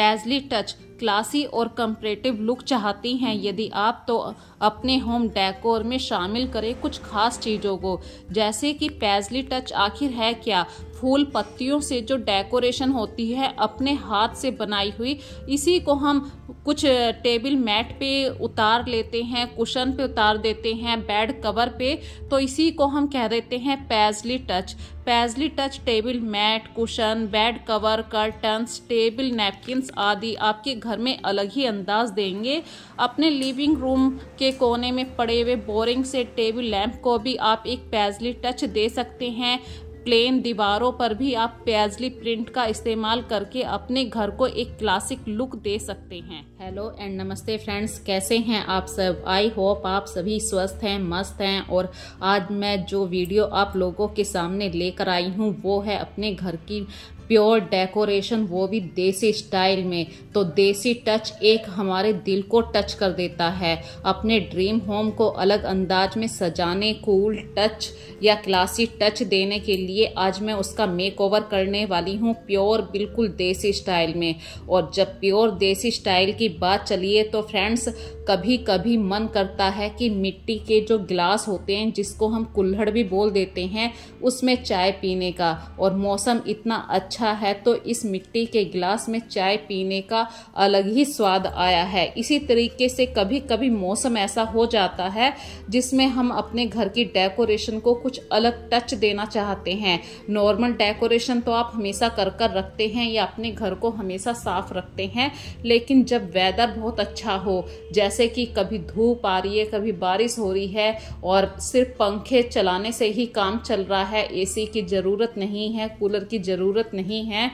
पैजली touch classy और comparative look चाहती हैं यदि आप तो अपने होम डेकोर में शामिल करें कुछ खास चीज़ों को जैसे कि पैजली टच आखिर है क्या फूल पत्तियों से जो डेकोरेशन होती है अपने हाथ से बनाई हुई इसी को हम कुछ टेबल मैट पे उतार लेते हैं कुशन पे उतार देते हैं बेड कवर पे तो इसी को हम कह देते हैं paisley touch paisley touch table mat cushion bed cover curtains table napkins आदि आपके घर में अलग ही अंदाज देंगे अपने लिविंग रूम के कोने में पड़े हुए बोरिंग से टेबल लैंप को भी आप एक पैजली टच दे सकते हैं प्लेन दीवारों पर भी आप प्याजली प्रिंट का इस्तेमाल करके अपने घर को एक क्लासिक लुक दे सकते हैं हेलो एंड नमस्ते फ्रेंड्स कैसे हैं आप सब आई होप आप सभी स्वस्थ हैं मस्त हैं और आज मैं जो वीडियो आप लोगों के सामने लेकर आई हूँ वो है अपने घर की प्योर डेकोरेशन वो भी देसी स्टाइल में तो देसी टच एक हमारे दिल को टच कर देता है अपने ड्रीम होम को अलग अंदाज में सजाने कूल टच या क्लासी टच देने के लिए आज मैं उसका मेक ओवर करने वाली हूँ प्योर बिल्कुल देसी स्टाइल में और जब प्योर देसी स्टाइल की बात चलिए तो फ्रेंड्स कभी कभी मन करता है कि मिट्टी के जो गिलास होते हैं जिसको हम कुल्हड़ भी बोल देते हैं उसमें चाय पीने का और मौसम इतना अच्छा है तो इस मिट्टी के गिलास में चाय पीने का अलग ही स्वाद आया है इसी तरीके से कभी कभी मौसम ऐसा हो जाता है जिसमें हम अपने घर की डेकोरेशन को कुछ अलग टच देना चाहते हैं नॉर्मल डेकोरेशन तो आप हमेशा कर कर रखते हैं या अपने घर को हमेशा साफ रखते हैं लेकिन जब वेदर बहुत अच्छा हो जैसे जैसे कि कभी धूप आ रही है कभी बारिश हो रही है और सिर्फ पंखे चलाने से ही काम चल रहा है एसी की ज़रूरत नहीं है कूलर की ज़रूरत नहीं है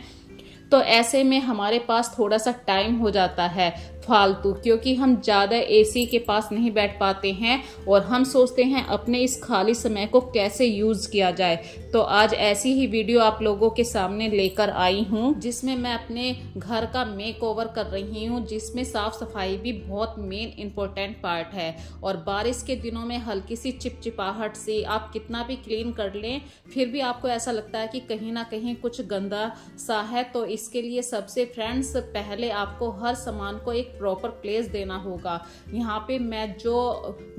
तो ऐसे में हमारे पास थोड़ा सा टाइम हो जाता है फालतू क्योंकि हम ज़्यादा एसी के पास नहीं बैठ पाते हैं और हम सोचते हैं अपने इस खाली समय को कैसे यूज़ किया जाए तो आज ऐसी ही वीडियो आप लोगों के सामने लेकर आई हूँ जिसमें मैं अपने घर का मेक ओवर कर रही हूँ जिसमें साफ़ सफाई भी बहुत मेन इम्पोर्टेंट पार्ट है और बारिश के दिनों में हल्की सी चिपचिपाहट से आप कितना भी क्लीन कर लें फिर भी आपको ऐसा लगता है कि कहीं ना कहीं कुछ गंदा सा है तो इसके लिए सबसे फ्रेंड्स पहले आपको हर सामान को एक प्रॉपर प्लेस देना होगा यहाँ पे मैं जो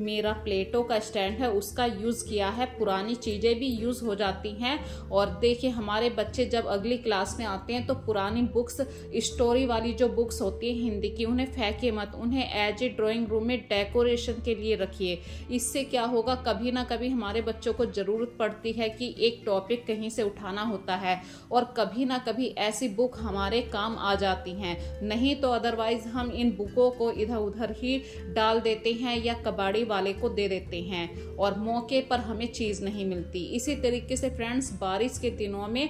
मेरा प्लेटों का स्टैंड है उसका यूज़ किया है पुरानी चीज़ें भी यूज़ हो जाती हैं और देखिए हमारे बच्चे जब अगली क्लास में आते हैं तो पुरानी बुक्स स्टोरी वाली जो बुक्स होती हैं हिंदी की उन्हें फेंके मत उन्हें एज ए ड्रॉइंग रूम में डेकोरेशन के लिए रखिए इससे क्या होगा कभी ना कभी हमारे बच्चों को ज़रूरत पड़ती है कि एक टॉपिक कहीं से उठाना होता है और कभी ना कभी ऐसी बुक हमारे काम आ जाती हैं नहीं तो अदरवाइज़ हम इन इन बुकों को इधर उधर ही डाल देते हैं या कबाड़ी वाले को दे देते हैं और मौके पर हमें चीज़ नहीं मिलती इसी तरीके से फ्रेंड्स बारिश के दिनों में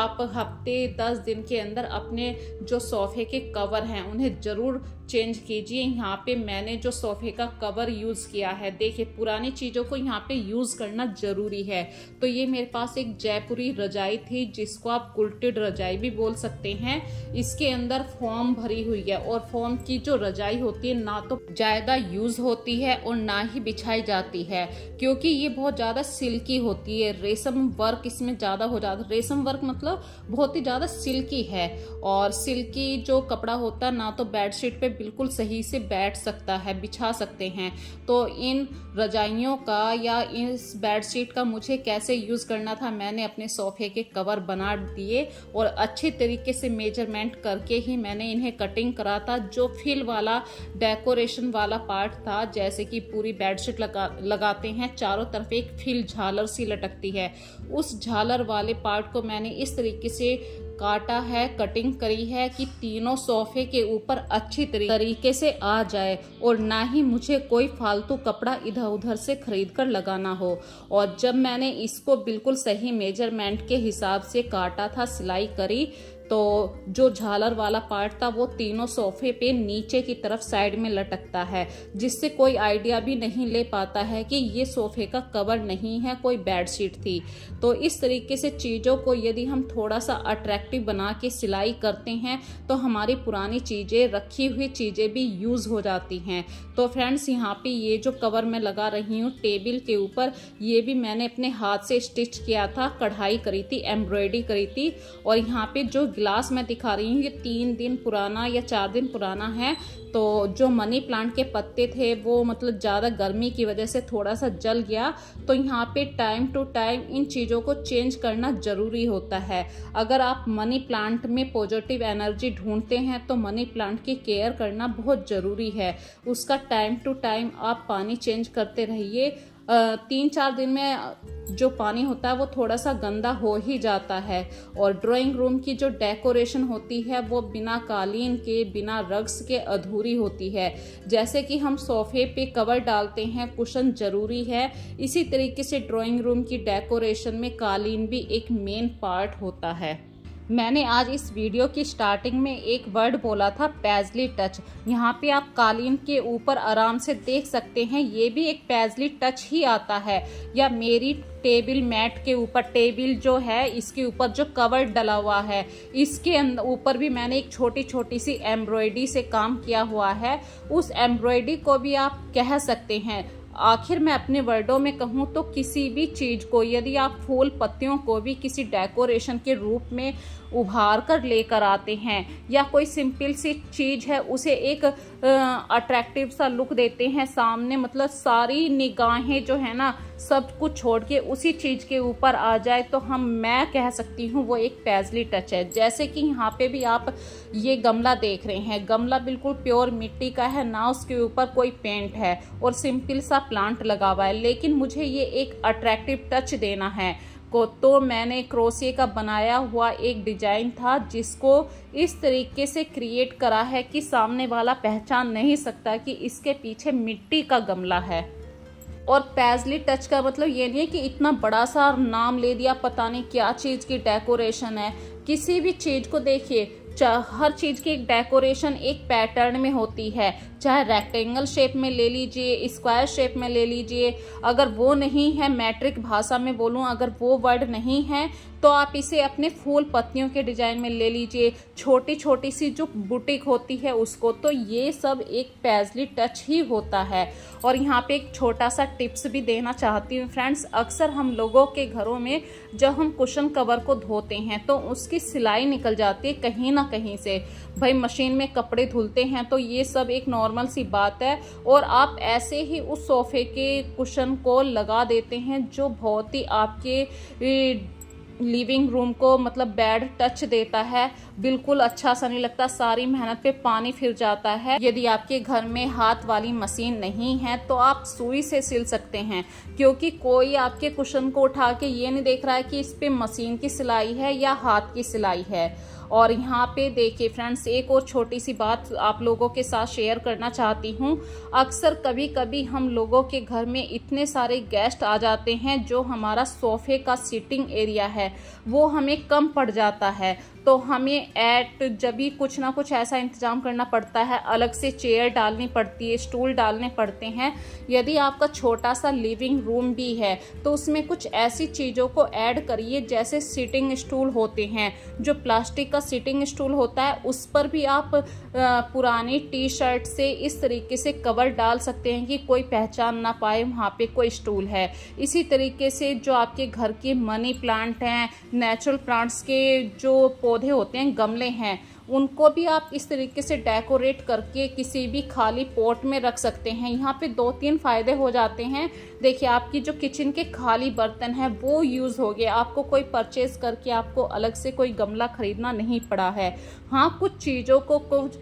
आप हफ्ते दस दिन के अंदर अपने जो सोफे के कवर हैं उन्हें ज़रूर चेंज कीजिए यहाँ पे मैंने जो सोफे का कवर यूज़ किया है देखिए पुरानी चीज़ों को यहाँ पे यूज़ करना ज़रूरी है तो ये मेरे पास एक जयपुरी रजाई थी जिसको आप कुल्टेड रजाई भी बोल सकते हैं इसके अंदर फॉर्म भरी हुई है और फॉर्म की जो रजाई होती है ना तो ज़्यादा यूज़ होती है और ना ही बिछाई जाती है क्योंकि ये बहुत ज़्यादा सिल्की होती है रेशम वर्क इसमें ज़्यादा हो जाता रेशम वर्क मतलब बहुत ही ज़्यादा सिल्की है और सिल्की जो कपड़ा होता है ना तो बेडशीट पे बिल्कुल सही से बैठ सकता है बिछा सकते हैं तो इन रजाइयों का या इस बेडशीट का मुझे कैसे यूज़ करना था मैंने अपने सोफे के कवर बना दिए और अच्छे तरीके से मेजरमेंट करके ही मैंने इन्हें कटिंग करा था जो फिल वाला डेकोरेशन वाला पार्ट था जैसे कि पूरी बेडशीट लगा लगाते हैं चारों तरफ एक फिल झालर सी लटकती है उस झालर वाले पार्ट को मैंने इस तरीके से काटा है कटिंग करी है कि तीनों सोफे के ऊपर अच्छी तरीके से आ जाए और ना ही मुझे कोई फालतू कपड़ा इधर उधर से खरीद कर लगाना हो और जब मैंने इसको बिल्कुल सही मेजरमेंट के हिसाब से काटा था सिलाई करी तो जो झालर वाला पार्ट था वो तीनों सोफे पे नीचे की तरफ साइड में लटकता है जिससे कोई आइडिया भी नहीं ले पाता है कि ये सोफे का कवर नहीं है कोई बेडशीट थी तो इस तरीके से चीज़ों को यदि हम थोड़ा सा अट्रैक्टिव बना के सिलाई करते हैं तो हमारी पुरानी चीज़ें रखी हुई चीज़ें भी यूज़ हो जाती हैं तो फ्रेंड्स यहाँ पे ये जो कवर मैं लगा रही हूँ टेबल के ऊपर ये भी मैंने अपने हाथ से स्टिच किया था कढ़ाई करी थी एम्ब्रॉयडरी करी थी और यहाँ पे जो गिलास मैं दिखा रही हूँ ये तीन दिन पुराना या चार दिन पुराना है तो जो मनी प्लांट के पत्ते थे वो मतलब ज़्यादा गर्मी की वजह से थोड़ा सा जल गया तो यहाँ पे टाइम टू टाइम इन चीज़ों को चेंज करना ज़रूरी होता है अगर आप मनी प्लांट में पॉजिटिव एनर्जी ढूंढते हैं तो मनी प्लांट की केयर करना बहुत ज़रूरी है उसका टाइम टू टाइम आप पानी चेंज करते रहिए तीन चार दिन में जो पानी होता है वो थोड़ा सा गंदा हो ही जाता है और ड्राइंग रूम की जो डेकोरेशन होती है वो बिना कालीन के बिना रग्स के अधूरी होती है जैसे कि हम सोफे पे कवर डालते हैं कुशन जरूरी है इसी तरीके से ड्राइंग रूम की डेकोरेशन में कालीन भी एक मेन पार्ट होता है मैंने आज इस वीडियो की स्टार्टिंग में एक वर्ड बोला था पैजली टच यहाँ पे आप कालीन के ऊपर आराम से देख सकते हैं ये भी एक पैजली टच ही आता है या मेरी टेबल मैट के ऊपर टेबल जो है इसके ऊपर जो कवर डला हुआ है इसके अं-, ऊपर भी मैंने एक छोटी छोटी सी एम्ब्रॉयडरी से काम किया हुआ है उस एम्ब्रॉयडरी को भी आप कह सकते हैं आखिर मैं अपने वर्डों में कहूँ तो किसी भी चीज़ को यदि आप फूल पत्तियों को भी किसी डेकोरेशन के रूप में उभार कर लेकर आते हैं या कोई सिंपल सी चीज़ है उसे एक अट्रैक्टिव सा लुक देते हैं सामने मतलब सारी निगाहें जो है ना सब कुछ छोड़ के उसी चीज़ के ऊपर आ जाए तो हम मैं कह सकती हूँ वो एक पैजली टच है जैसे कि यहाँ पे भी आप ये गमला देख रहे हैं गमला बिल्कुल प्योर मिट्टी का है ना उसके ऊपर कोई पेंट है और सिंपल सा प्लांट लगा हुआ है लेकिन मुझे ये एक अट्रैक्टिव टच देना है को तो मैंने क्रोसिए का बनाया हुआ एक डिजाइन था जिसको इस तरीके से क्रिएट करा है कि सामने वाला पहचान नहीं सकता कि इसके पीछे मिट्टी का गमला है और पैजली टच का मतलब ये नहीं है कि इतना बड़ा सा नाम ले दिया पता नहीं क्या चीज़ की डेकोरेशन है किसी भी चीज़ को देखिए हर चीज़ की एक डेकोरेशन एक पैटर्न में होती है चाहे रेक्टेंगल शेप में ले लीजिए स्क्वायर शेप में ले लीजिए अगर वो नहीं है मैट्रिक भाषा में बोलूँ अगर वो वर्ड नहीं है तो आप इसे अपने फूल पत्तियों के डिजाइन में ले लीजिए छोटी छोटी सी जो बुटीक होती है उसको तो ये सब एक पैजली टच ही होता है और यहाँ पे एक छोटा सा टिप्स भी देना चाहती हूँ फ्रेंड्स अक्सर हम लोगों के घरों में जब हम कुशन कवर को धोते हैं तो उसकी सिलाई निकल जाती है कहीं ना कहीं से भाई मशीन में कपड़े धुलते हैं तो ये सब एक नॉर्मल नॉर्मल सी बात है और आप ऐसे ही उस सोफ़े के कुशन को लगा देते हैं जो बहुत ही आपके लिविंग रूम को मतलब बेड टच देता है बिल्कुल अच्छा सा नहीं लगता सारी मेहनत पे पानी फिर जाता है यदि आपके घर में हाथ वाली मशीन नहीं है तो आप सुई से सिल सकते हैं क्योंकि कोई आपके कुशन को उठा के ये नहीं देख रहा है कि इस पर मशीन की सिलाई है या हाथ की सिलाई है और यहाँ पे देखिए फ्रेंड्स एक और छोटी सी बात आप लोगों के साथ शेयर करना चाहती हूँ अक्सर कभी कभी हम लोगों के घर में इतने सारे गेस्ट आ जाते हैं जो हमारा सोफे का सीटिंग एरिया है वो हमें कम पड़ जाता है तो हमें एट जब भी कुछ ना कुछ ऐसा इंतजाम करना पड़ता है अलग से चेयर डालनी पड़ती है स्टूल डालने पड़ते हैं यदि आपका छोटा सा लिविंग रूम भी है तो उसमें कुछ ऐसी चीज़ों को ऐड करिए जैसे सीटिंग स्टूल होते हैं जो प्लास्टिक का सीटिंग स्टूल होता है उस पर भी आप पुरानी टी शर्ट से इस तरीके से कवर डाल सकते हैं कि कोई पहचान ना पाए वहाँ पे कोई स्टूल है इसी तरीके से जो आपके घर के मनी प्लांट हैं नेचुरल प्लांट्स के जो पौधे होते हैं गमले हैं उनको भी आप इस तरीके से डेकोरेट करके किसी भी खाली पोट में रख सकते हैं यहाँ पे दो तीन फ़ायदे हो जाते हैं देखिए आपकी जो किचन के खाली बर्तन हैं वो यूज़ हो गए आपको कोई परचेज़ करके आपको अलग से कोई गमला ख़रीदना नहीं पड़ा है हाँ कुछ चीज़ों को कुछ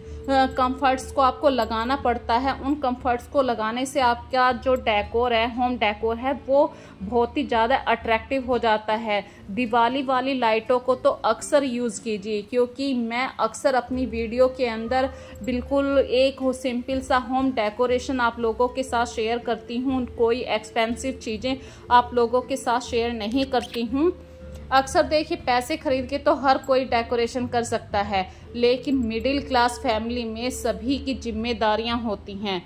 कंफर्ट्स को आपको लगाना पड़ता है उन कंफर्ट्स को लगाने से आपका जो डेकोर है होम डेकोर है वो बहुत ही ज़्यादा अट्रैक्टिव हो जाता है दिवाली वाली लाइटों को तो अक्सर यूज़ कीजिए क्योंकि मैं अक्सर अपनी वीडियो के अंदर बिल्कुल एक सिंपल सा होम डेकोरेशन आप लोगों के साथ शेयर करती हूँ कोई एक्स एक्सपेंसिव चीज़ें आप लोगों के साथ शेयर नहीं करती हूँ अक्सर देखिए पैसे खरीद के तो हर कोई डेकोरेशन कर सकता है लेकिन मिडिल क्लास फैमिली में सभी की जिम्मेदारियां होती हैं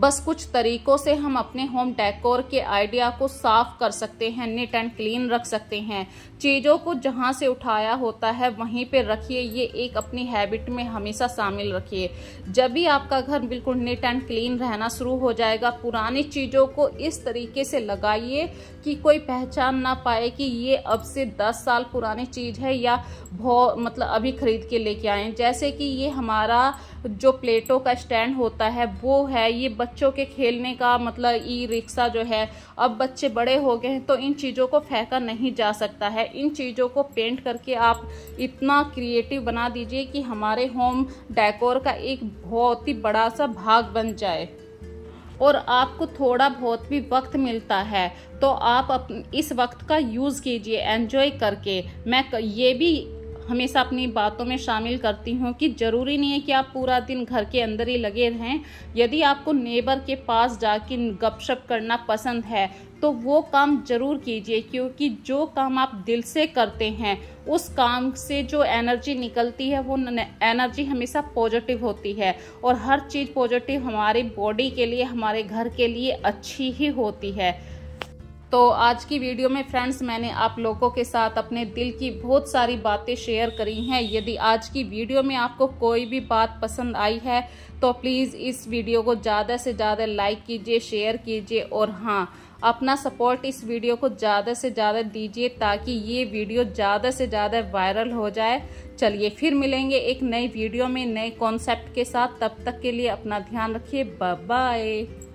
बस कुछ तरीकों से हम अपने होम डेकोर के आइडिया को साफ कर सकते हैं नीट एंड क्लीन रख सकते हैं चीज़ों को जहाँ से उठाया होता है वहीं पे रखिए ये एक अपनी हैबिट में हमेशा शामिल रखिए जब भी आपका घर बिल्कुल नीट एंड क्लीन रहना शुरू हो जाएगा पुरानी चीज़ों को इस तरीके से लगाइए कि कोई पहचान ना पाए कि ये अब से दस साल पुरानी चीज़ है या भो मतलब अभी ख़रीद के लेके आए जैसे कि ये हमारा जो प्लेटों का स्टैंड होता है वो है ये बच्चों के खेलने का मतलब ई रिक्शा जो है अब बच्चे बड़े हो गए हैं तो इन चीज़ों को फेंका नहीं जा सकता है इन चीज़ों को पेंट करके आप इतना क्रिएटिव बना दीजिए कि हमारे होम डेकोर का एक बहुत ही बड़ा सा भाग बन जाए और आपको थोड़ा बहुत भी वक्त मिलता है तो आप इस वक्त का यूज़ कीजिए एंजॉय करके मैं ये भी हमेशा अपनी बातों में शामिल करती हूँ कि ज़रूरी नहीं है कि आप पूरा दिन घर के अंदर ही लगे रहें यदि आपको नेबर के पास जाके गपशप करना पसंद है तो वो काम ज़रूर कीजिए क्योंकि जो काम आप दिल से करते हैं उस काम से जो एनर्जी निकलती है वो एनर्जी हमेशा पॉजिटिव होती है और हर चीज़ पॉजिटिव हमारी बॉडी के लिए हमारे घर के लिए अच्छी ही होती है तो आज की वीडियो में फ्रेंड्स मैंने आप लोगों के साथ अपने दिल की बहुत सारी बातें शेयर करी हैं यदि आज की वीडियो में आपको कोई भी बात पसंद आई है तो प्लीज़ इस वीडियो को ज़्यादा से ज़्यादा लाइक कीजिए शेयर कीजिए और हाँ अपना सपोर्ट इस वीडियो को ज़्यादा से ज़्यादा दीजिए ताकि ये वीडियो ज़्यादा से ज़्यादा वायरल हो जाए चलिए फिर मिलेंगे एक नई वीडियो में नए कॉन्सेप्ट के साथ तब तक के लिए अपना ध्यान रखिए बाय